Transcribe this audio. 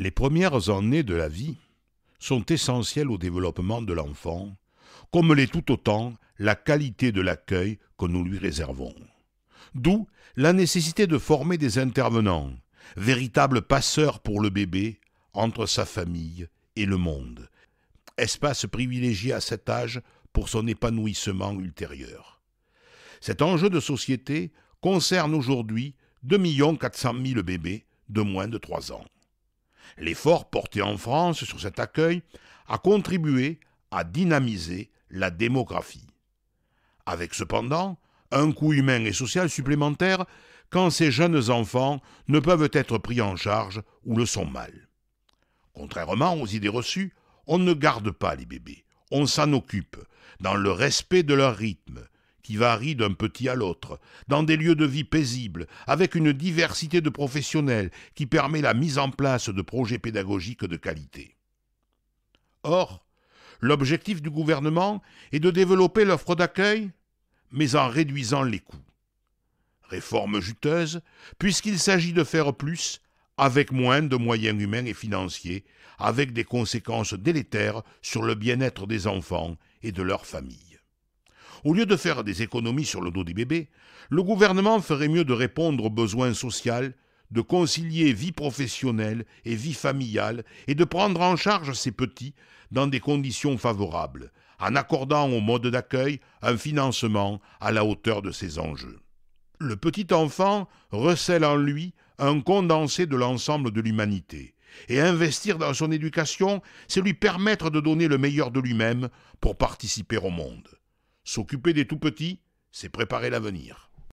Les premières années de la vie sont essentielles au développement de l'enfant, comme l'est tout autant la qualité de l'accueil que nous lui réservons. D'où la nécessité de former des intervenants, véritables passeurs pour le bébé entre sa famille et le monde, espace privilégié à cet âge pour son épanouissement ultérieur. Cet enjeu de société concerne aujourd'hui 2 400 000 bébés de moins de 3 ans. L'effort porté en France sur cet accueil a contribué à dynamiser la démographie. Avec cependant un coût humain et social supplémentaire quand ces jeunes enfants ne peuvent être pris en charge ou le sont mal. Contrairement aux idées reçues, on ne garde pas les bébés, on s'en occupe, dans le respect de leur rythme, qui varie d'un petit à l'autre, dans des lieux de vie paisibles, avec une diversité de professionnels qui permet la mise en place de projets pédagogiques de qualité. Or, l'objectif du gouvernement est de développer l'offre d'accueil, mais en réduisant les coûts. Réforme juteuse, puisqu'il s'agit de faire plus avec moins de moyens humains et financiers, avec des conséquences délétères sur le bien-être des enfants et de leurs familles. Au lieu de faire des économies sur le dos des bébés, le gouvernement ferait mieux de répondre aux besoins sociaux, de concilier vie professionnelle et vie familiale et de prendre en charge ses petits dans des conditions favorables, en accordant au mode d'accueil un financement à la hauteur de ses enjeux. Le petit enfant recèle en lui un condensé de l'ensemble de l'humanité, et investir dans son éducation, c'est lui permettre de donner le meilleur de lui-même pour participer au monde. S'occuper des tout petits, c'est préparer l'avenir.